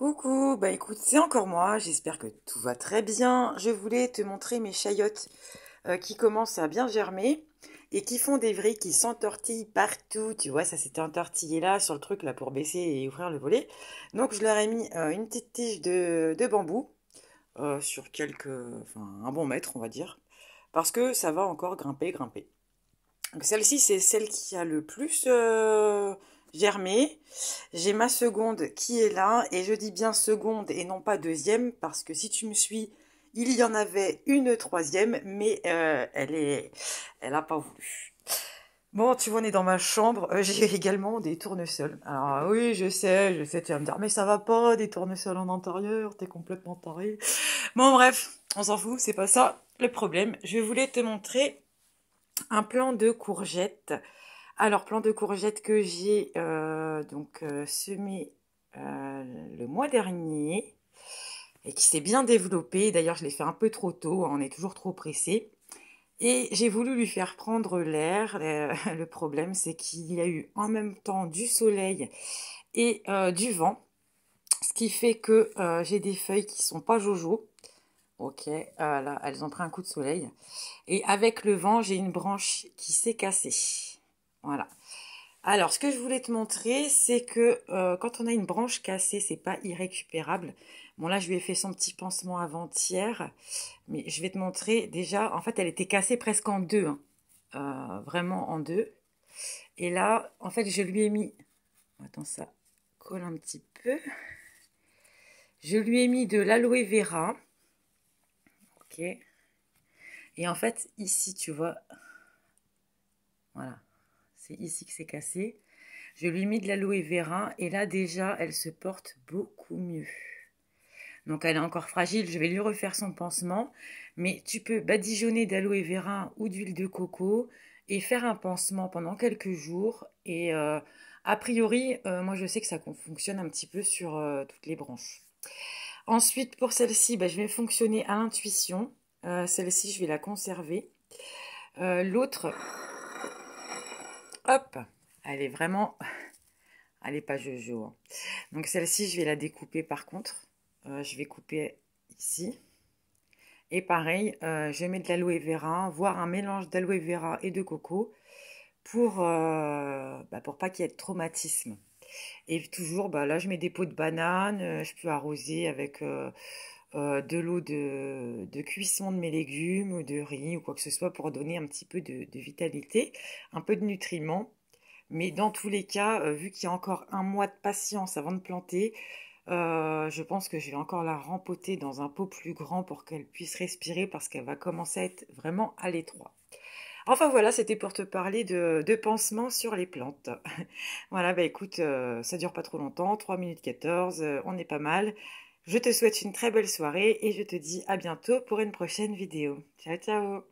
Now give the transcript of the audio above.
Coucou, bah écoute, c'est encore moi, j'espère que tout va très bien. Je voulais te montrer mes chayottes euh, qui commencent à bien germer et qui font des vrilles qui s'entortillent partout. Tu vois, ça s'était entortillé là sur le truc là pour baisser et ouvrir le volet. Donc je leur ai mis euh, une petite tige de, bambou euh, sur quelques, enfin un bon mètre on va dire, parce que ça va encore grimper, grimper. Celle-ci c'est celle qui a le plus germer. J'ai ma seconde qui est là, et je dis bien seconde et non pas deuxième, parce que si tu me suis, il y en avait une troisième, mais euh, elle est, elle a pas voulu. Bon, tu vois, on est dans ma chambre. Euh, j'ai également des tournesols. Alors euh, oui, je sais, je sais. Tu vas me dire, mais ça va pas, des tournesols en intérieur, t'es complètement taré. Bon, bref, on s'en fout, c'est pas ça le problème. Je voulais te montrer un plan de courgettes alors, plan de courgettes que j'ai euh, donc euh, semé euh, le mois dernier et qui s'est bien développé. D'ailleurs, je l'ai fait un peu trop tôt, hein, on est toujours trop pressé. Et j'ai voulu lui faire prendre l'air. le problème, c'est qu'il y a eu en même temps du soleil et du vent, ce qui fait que j'ai des feuilles qui sont pas jojo. Ok, là, elles ont pris un coup de soleil. Et avec le vent, j'ai une branche qui s'est cassée. Voilà. Alors, ce que je voulais te montrer, c'est que euh, quand on a une branche cassée, c'est pas irrécupérable. Bon, là, je lui ai fait son petit pansement avant-hier, mais je vais te montrer déjà, en fait, elle était cassée presque en deux, hein. euh, vraiment en deux. Et là, en fait, je lui ai mis, attends, ça colle un petit peu. Je lui ai mis de l'aloe vera. Ok. Et en fait, ici, tu vois, ici que c'est cassé. Je lui mis de l'aloe vera et là déjà elle se porte beaucoup mieux. Donc elle est encore fragile, je vais lui refaire son pansement. Mais tu peux badigeonner d'aloe vera ou d'huile de coco et faire un pansement pendant quelques jours. Et euh, a priori, euh, moi je sais que ça fonctionne un petit peu sur euh, toutes les branches. Ensuite, pour celle-ci, bah, je vais fonctionner à l'intuition. celle-ci, je vais la conserver. L'autre, Hop, elle est vraiment... Elle est pas jojo. Hein. Donc celle-ci, je vais la découper par contre. Euh, je vais couper ici. Et pareil, euh, je mets de l'aloe vera, voire un mélange d'aloe vera et de coco pour, euh, bah, pour pas qu'il y ait de traumatisme. Et toujours, bah, là, je mets des pots de banane, je peux arroser avec euh, de l'eau de, cuisson de mes légumes ou de riz ou quoi que ce soit pour donner un petit peu de, vitalité, un peu de nutriments. Mais dans tous les cas, euh, vu qu'il y a encore un mois de patience avant de planter, euh, je pense que je vais encore la rempoter dans un pot plus grand pour qu'elle puisse respirer parce qu'elle va commencer à être vraiment à l'étroit. Enfin voilà, c'était pour te parler de, de pansements sur les plantes. voilà, bah écoute, ça dure pas trop longtemps, 3 minutes 14, on est pas mal. Je te souhaite une très belle soirée et je te dis à bientôt pour une prochaine vidéo. Ciao ciao